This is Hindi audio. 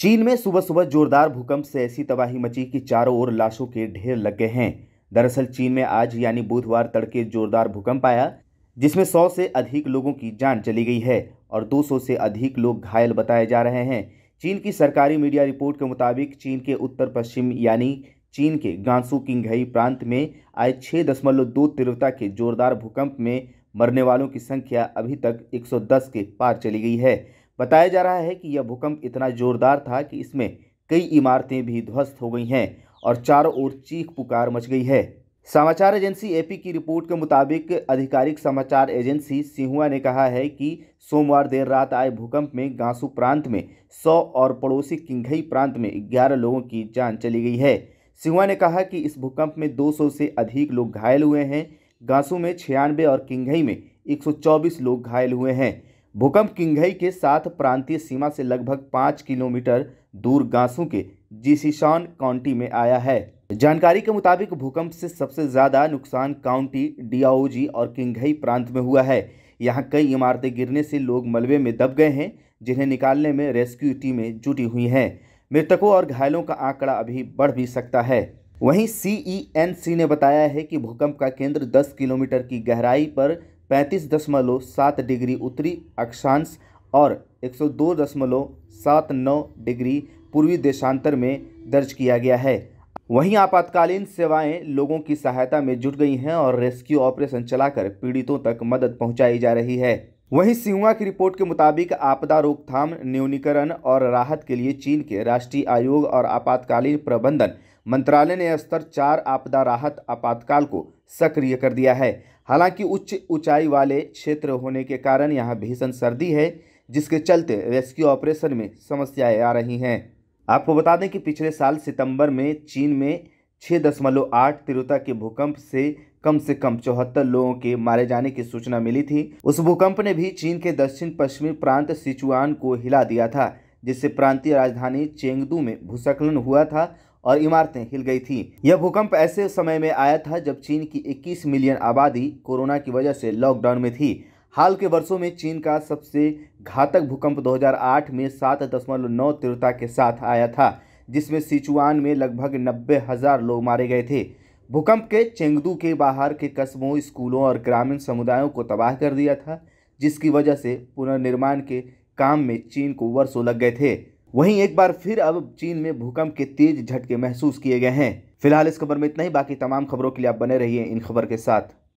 चीन में सुबह सुबह जोरदार भूकंप से ऐसी तबाही मची कि चारों ओर लाशों के ढेर लग गए हैं दरअसल चीन में आज यानी बुधवार तड़के जोरदार भूकंप आया जिसमें 100 से अधिक लोगों की जान चली गई है और 200 से अधिक लोग घायल बताए जा रहे हैं चीन की सरकारी मीडिया रिपोर्ट के मुताबिक चीन के उत्तर पश्चिम यानी चीन के गांसू किंगई प्रांत में आए छः दशमलव दो तीव्रता के जोरदार भूकंप में मरने वालों की संख्या अभी तक 110 के पार चली गई है बताया जा रहा है कि यह भूकंप इतना जोरदार था कि इसमें कई इमारतें भी ध्वस्त हो गई हैं और चारों ओर चीख पुकार मच गई है समाचार एजेंसी एपी की रिपोर्ट के मुताबिक आधिकारिक समाचार एजेंसी सिंहुआ ने कहा है कि सोमवार देर रात आए भूकंप में गांसू प्रांत में 100 और पड़ोसी किंघई प्रांत में 11 लोगों की जान चली गई है सिंहुआ ने कहा कि इस भूकंप में 200 से अधिक लोग घायल हुए हैं गांसू में छियानवे और किंघई में एक लोग घायल हुए हैं भूकंप किंगई के साथ प्रांतीय सीमा से लगभग पाँच किलोमीटर दूर गांसू के जीसीशान काउंटी में आया है जानकारी के मुताबिक भूकंप से सबसे ज़्यादा नुकसान काउंटी डियाओजी और किंगई प्रांत में हुआ है यहां कई इमारतें गिरने से लोग मलबे में दब गए हैं जिन्हें निकालने में रेस्क्यू टीमें जुटी हुई हैं मृतकों और घायलों का आंकड़ा अभी बढ़ भी सकता है वहीं सी ने बताया है कि भूकंप का केंद्र 10 किलोमीटर की गहराई पर पैंतीस दशमलव सात डिग्री उत्तरी अक्षांश और एक सौ दो दशमलव सात नौ डिग्री पूर्वी देशांतर में दर्ज किया गया है वहीं आपातकालीन सेवाएं लोगों की सहायता में जुट गई हैं और रेस्क्यू ऑपरेशन चलाकर पीड़ितों तक मदद पहुंचाई जा रही है वहीं सिंहुआ की रिपोर्ट के मुताबिक आपदा रोकथाम न्यूनीकरण और राहत के लिए चीन के राष्ट्रीय आयोग और आपातकालीन प्रबंधन मंत्रालय ने स्तर चार आपदा राहत आपातकाल को सक्रिय कर दिया है हालांकि उच्च ऊंचाई वाले क्षेत्र होने के कारण यहाँ भीषण सर्दी है जिसके चलते रेस्क्यू ऑपरेशन में समस्याएं आ रही हैं आपको बता दें कि पिछले साल सितंबर में चीन में छः दशमलव आठ तिरुता के भूकंप से कम से कम चौहत्तर लोगों के मारे जाने की सूचना मिली थी उस भूकंप ने भी चीन के दक्षिण पश्चिमी प्रांत सिचुआन को हिला दिया था जिससे प्रांतीय राजधानी चेंगदू में भूस्खलन हुआ था और इमारतें हिल गई थी यह भूकंप ऐसे समय में आया था जब चीन की 21 मिलियन आबादी कोरोना की वजह से लॉकडाउन में थी हाल के वर्षों में चीन का सबसे घातक भूकंप 2008 में सात दशमलव नौ तीव्रता के साथ आया था जिसमें सिचुआन में लगभग नब्बे हज़ार लोग मारे गए थे भूकंप के चेंगदू के बाहर के कस्बों स्कूलों और ग्रामीण समुदायों को तबाह कर दिया था जिसकी वजह से पुनर्निर्माण के काम में चीन को वर्षों लग गए थे वहीं एक बार फिर अब चीन में भूकंप के तेज झटके महसूस किए गए हैं फिलहाल इस खबर में इतना ही बाकी तमाम खबरों के लिए आप बने रहिए इन खबर के साथ